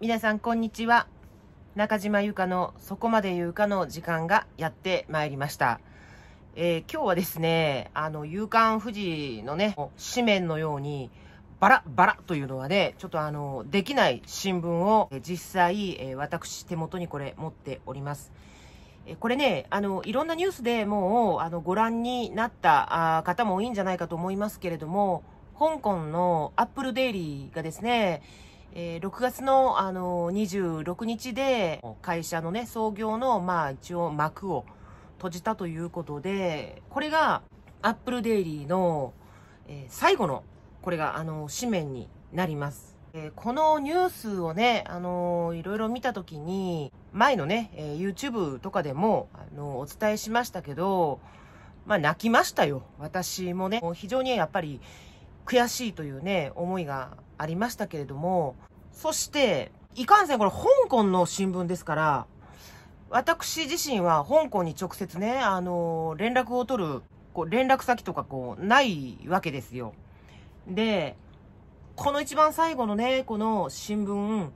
皆さんこんにちは。中島ゆかのそこまで言うかの時間がやってまいりました。えー、今日はですね、あの、夕刊富士のね、紙面のように、バラバラというのはね、ちょっとあの、できない新聞を実際、えー、私手元にこれ持っております。えこれね、あの、いろんなニュースでもう、あの、ご覧になった方も多いんじゃないかと思いますけれども、香港のアップルデイリーがですね、えー、6月の、あのー、26日で、会社のね、創業の、まあ、一応幕を閉じたということで、これが、アップルデイリーの、えー、最後の、これが、あのー、紙面になります。えー、このニュースをね、あのいろいろ見たときに、前のね、えー、YouTube とかでも、あのお伝えしましたけど、まあ、泣きましたよ。私もね、も非常にやっぱり、悔しいというね、思いがありましたけれども、そして、いかんせんこれ香港の新聞ですから、私自身は香港に直接ね、あの、連絡を取る、こう、連絡先とかこう、ないわけですよ。で、この一番最後のね、この新聞、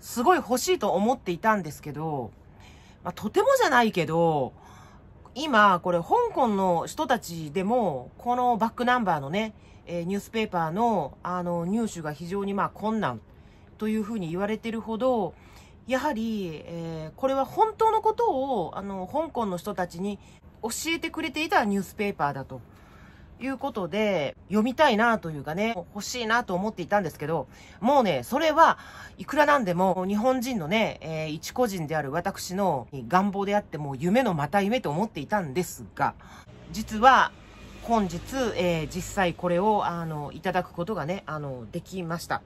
すごい欲しいと思っていたんですけど、まあ、とてもじゃないけど、今、これ、香港の人たちでも、このバックナンバーのね、えニュースペーパーのあの入手が非常にまあ困難というふうに言われてるほど、やはり、えー、これは本当のことをあの香港の人たちに教えてくれていたニュースペーパーだということで、読みたいなというかね、欲しいなと思っていたんですけど、もうね、それはいくらなんでも日本人のね、えー、一個人である私の願望であっても夢のまた夢と思っていたんですが、実は本日、えー、実際これを、あの、いただくことがね、あの、できました。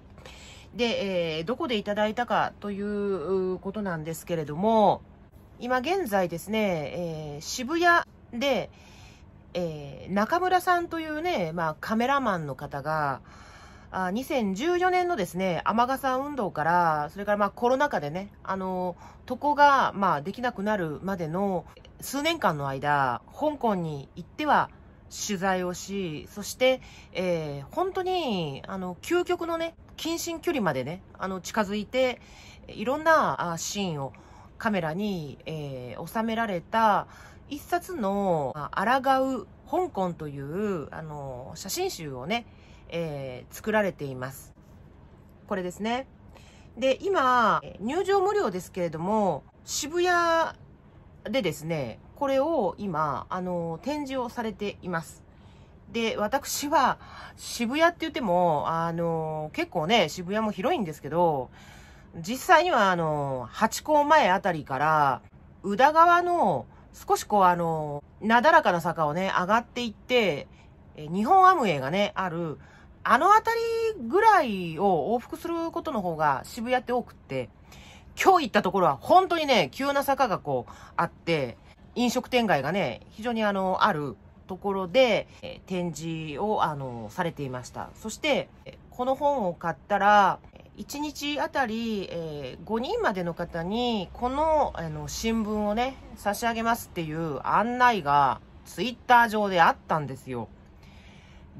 で、えー、どこでいただいたかということなんですけれども、今現在ですね、えー、渋谷で、えー、中村さんというね、まあ、カメラマンの方が、あ2014年のですね、雨傘運動から、それからまあコロナ禍でね、あの、渡航がまあできなくなるまでの数年間の間、香港に行っては取材をし、そして、えー、本当に、あの、究極のね、近親距離までね、あの、近づいて、いろんなあシーンをカメラに、えー、収められた、一冊の、あらがう香港という、あの、写真集をね、えー、作られています。これですね。で、今、入場無料ですけれども、渋谷でですね、これを今、あの、展示をされています。で、私は渋谷って言っても、あの、結構ね、渋谷も広いんですけど、実際にはあの、八甲前あたりから、宇田川の少しこうあの、なだらかな坂をね、上がっていって、日本アムウェイがね、ある、あの辺りぐらいを往復することの方が渋谷って多くって、今日行ったところは本当にね、急な坂がこうあって、飲食店街がね、非常にあの、あるところで、え展示をあの、されていました。そして、この本を買ったら、1日あたり、えー、5人までの方に、このあの新聞をね、差し上げますっていう案内が、ツイッター上であったんですよ。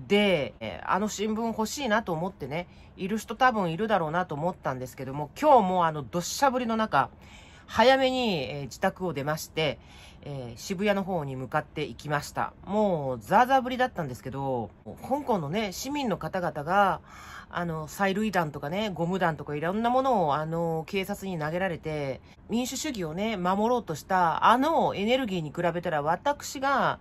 で、あの新聞欲しいなと思ってね、いる人多分いるだろうなと思ったんですけども、今日もあの、どっしゃぶりの中、早めに、え自宅を出まして、えー、渋谷の方に向かっていきました。もう、ザーザーぶりだったんですけど、香港のね、市民の方々が、あの、催涙弾とかね、ゴム弾とかいろんなものを、あの、警察に投げられて、民主主義をね、守ろうとした、あのエネルギーに比べたら、私が、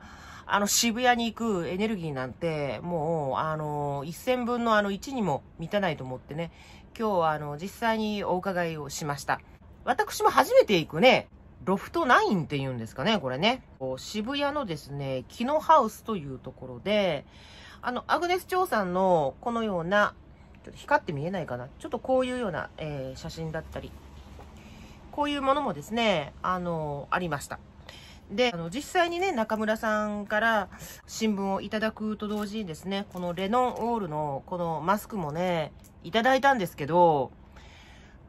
あの、渋谷に行くエネルギーなんて、もう、あの、1000分のあの1にも満たないと思ってね、今日は、あの、実際にお伺いをしました。私も初めて行くね、ロフトナインって言うんですかね、これね。渋谷のですね、木のハウスというところで、あの、アグネス長さんのこのような、ちょっと光って見えないかな。ちょっとこういうような、えー、写真だったり、こういうものもですね、あのありました。で、あの、実際にね、中村さんから新聞をいただくと同時にですね、このレノンオールのこのマスクもね、いただいたんですけど、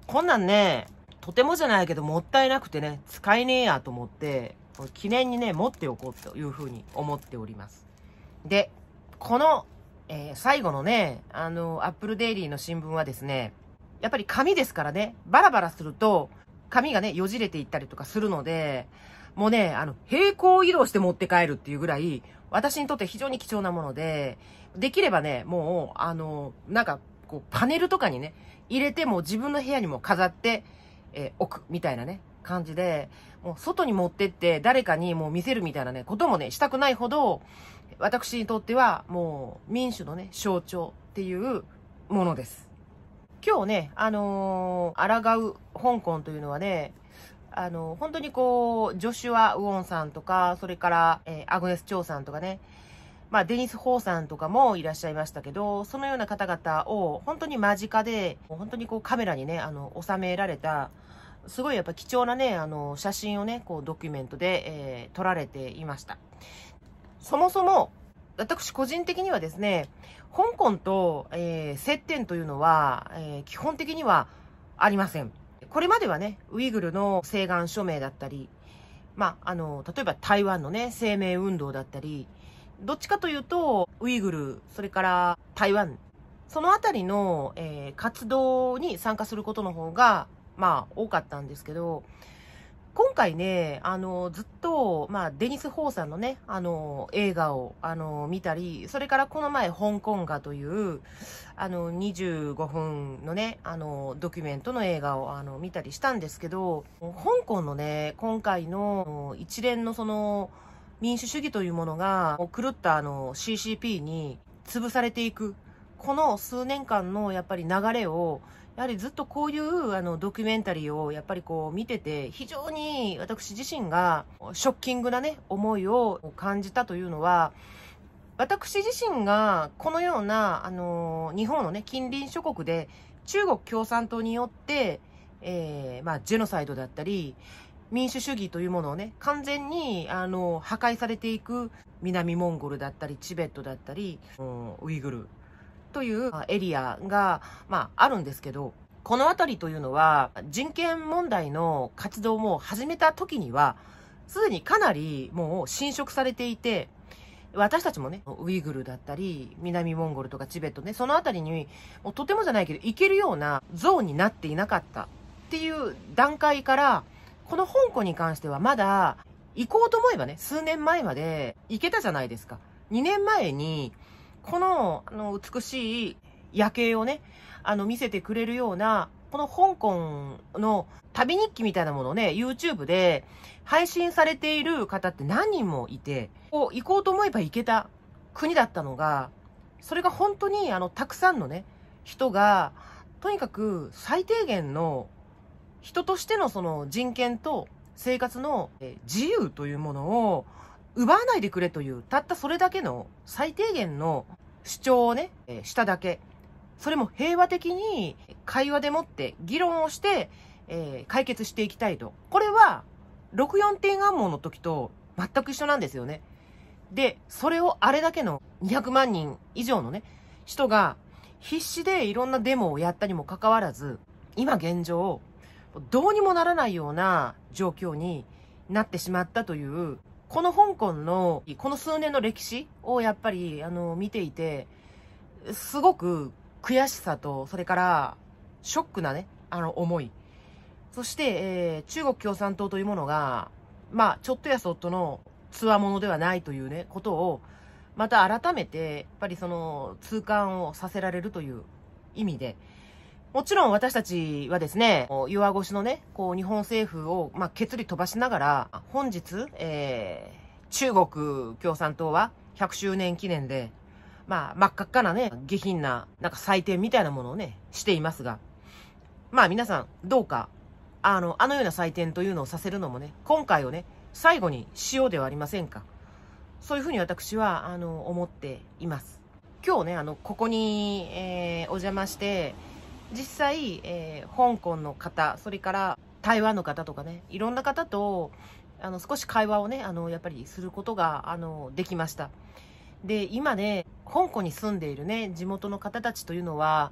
こんなんね、とてもじゃないけどもったいなくてね、使えねえやと思って、記念にね、持っておこうというふうに思っております。で、この、えー、最後のね、あの、アップルデイリーの新聞はですね、やっぱり紙ですからね、バラバラすると、紙がね、よじれていったりとかするので、もうね、あの、平行移動して持って帰るっていうぐらい、私にとって非常に貴重なもので、できればね、もう、あの、なんか、こう、パネルとかにね、入れても自分の部屋にも飾って、えー、置くみたいなね、感じで、もう外に持ってって誰かにもう見せるみたいなね、こともね、したくないほど、私にとってはもう民主のね、象徴っていうものです。今日ね、あのー、抗う香港というのはね、あのー、本当にこう、ジョシュア・ウォンさんとか、それから、えー、アグネス・チョウさんとかね、まあ、デニス・ホーさんとかもいらっしゃいましたけど、そのような方々を本当に間近で、本当にこうカメラにね、あの、収められた、すごいやっぱ貴重なね、あの、写真をね、こうドキュメントで、えー、撮られていました。そもそも、私個人的にはですね、香港と、えー、接点というのは、えー、基本的にはありません。これまではね、ウイグルの請願署名だったり、まあ、あの、例えば台湾のね、生命運動だったり、どっちかというと、ウイグル、それから台湾、そのあたりの、えー、活動に参加することの方がまあ、多かったんですけど、今回ね、あの、ずっと、まあ、デニス・ホーさんのね、あの、映画を、あの、見たり、それからこの前、香港画という、あの、25分のね、あの、ドキュメントの映画を、あの、見たりしたんですけど、香港のね、今回の一連のその、民主主義というものが、狂ったあの、CCP に潰されていく。この数年間のやっぱり流れをやはりずっとこういうあのドキュメンタリーをやっぱりこう見てて非常に私自身がショッキングなね思いを感じたというのは私自身がこのようなあの日本のね近隣諸国で中国共産党によって、えー、まあ、ジェノサイドだったり民主主義というものをね完全にあの破壊されていく南モンゴルだったりチベットだったりウイグルというエリアが、まあ、あるんですけど、この辺りというのは、人権問題の活動も始めた時には、すでにかなりもう侵食されていて、私たちもね、ウイグルだったり、南モンゴルとかチベットね、その辺りに、もうとてもじゃないけど、行けるようなゾーンになっていなかったっていう段階から、この香港に関してはまだ、行こうと思えばね、数年前まで行けたじゃないですか。2年前に、この、あの、美しい夜景をね、あの、見せてくれるような、この香港の旅日記みたいなものをね、YouTube で配信されている方って何人もいて、こう行こうと思えば行けた国だったのが、それが本当にあの、たくさんのね、人が、とにかく最低限の人としてのその人権と生活の自由というものを奪わないでくれという、たったそれだけの最低限の主張をね、しただけ。それも平和的に会話でもって議論をして、えー、解決していきたいと。これは、64天安門の時と全く一緒なんですよね。で、それをあれだけの200万人以上のね、人が必死でいろんなデモをやったにもかかわらず、今現状、どうにもならないような状況になってしまったというこの香港の、この数年の歴史をやっぱり、あの、見ていて、すごく悔しさと、それから、ショックなね、あの、思い。そして、えー、中国共産党というものが、まあ、ちょっとやそっとのつわものではないというね、ことを、また改めて、やっぱりその、痛感をさせられるという意味で、もちろん私たちはですね、弱腰のね、こう、日本政府を、まあ、決り飛ばしながら、本日、えー、中国共産党は100周年記念で、まあ、真っ赤っかなね、下品な、なんか祭典みたいなものをね、していますが、まあ皆さん、どうか、あの、あのような祭典というのをさせるのもね、今回をね、最後にしようではありませんか。そういうふうに私は、あの、思っています。今日ね、あの、ここに、えー、お邪魔して、実際、えー、香港の方、それから台湾の方とかね、いろんな方と、あの、少し会話をね、あの、やっぱりすることが、あの、できました。で、今ね、香港に住んでいるね、地元の方たちというのは、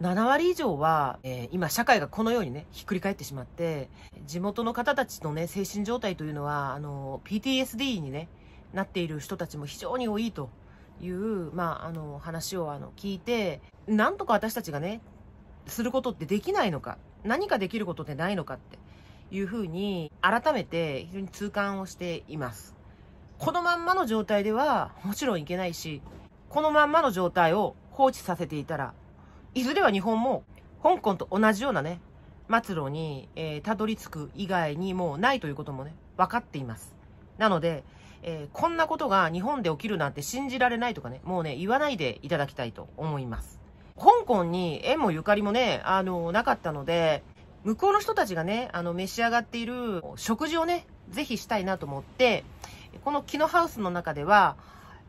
7割以上は、えー、今社会がこのようにね、ひっくり返ってしまって、地元の方たちのね、精神状態というのは、あの、PTSD にね、なっている人たちも非常に多いという、まあ、あの、話をあの、聞いて、なんとか私たちがね、することってできないのか、何かできることってないのかっていうふうに、改めて非常に痛感をしています。このまんまの状態では、もちろんいけないし、このまんまの状態を放置させていたら、いずれは日本も、香港と同じようなね、末路に、えー、たどり着く以外にもうないということもね、分かっています。なので、えー、こんなことが日本で起きるなんて信じられないとかね、もうね、言わないでいただきたいと思います。香港に縁もゆかりもね、あの、なかったので、向こうの人たちがね、あの、召し上がっている食事をね、ぜひしたいなと思って、この木のハウスの中では、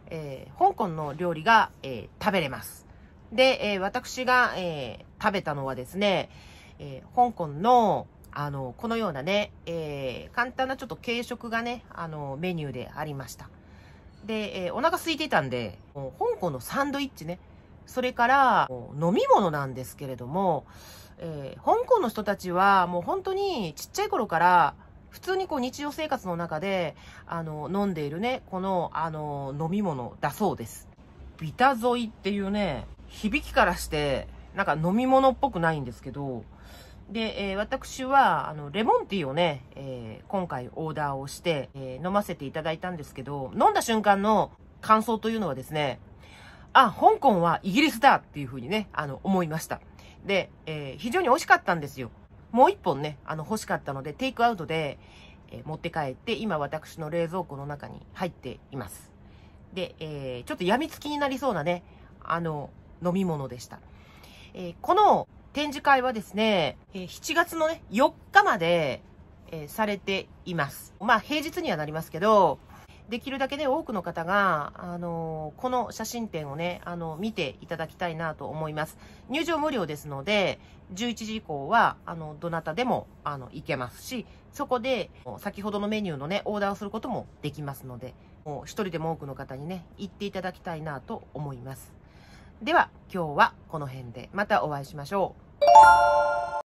えー、香港の料理が、えー、食べれます。で、え私が、え食べたのはですね、え香港のあの、このようなね、えー、簡単なちょっと軽食がね、あの、メニューでありました。で、えー、お腹空いていたんで、香港のサンドイッチね、それから、飲み物なんですけれども、えー、香港の人たちはもう本当にちっちゃい頃から、普通にこう日常生活の中で、あの、飲んでいるね、この、あの、飲み物だそうです。ビタゾイっていうね、響きからして、なんか飲み物っぽくないんですけど、で、えー、私は、あの、レモンティーをね、えー、今回オーダーをして、えー、飲ませていただいたんですけど、飲んだ瞬間の感想というのはですね、あ、香港はイギリスだっていうふうにね、あの、思いました。で、えー、非常に美味しかったんですよ。もう一本ね、あの、欲しかったので、テイクアウトで、えー、持って帰って、今私の冷蔵庫の中に入っています。で、えー、ちょっと病みつきになりそうなね、あの、飲み物でした。えー、この展示会はですね、え7月のね、4日まで、えされています。まあ、平日にはなりますけど、できるだけね、多くの方が、あのー、この写真展をね、あのー、見ていただきたいなと思います。入場無料ですので、11時以降は、あの、どなたでも、あの、行けますし、そこで、先ほどのメニューのね、オーダーをすることもできますので、もう一人でも多くの方にね、行っていただきたいなと思います。では今日はこの辺でまたお会いしましょう。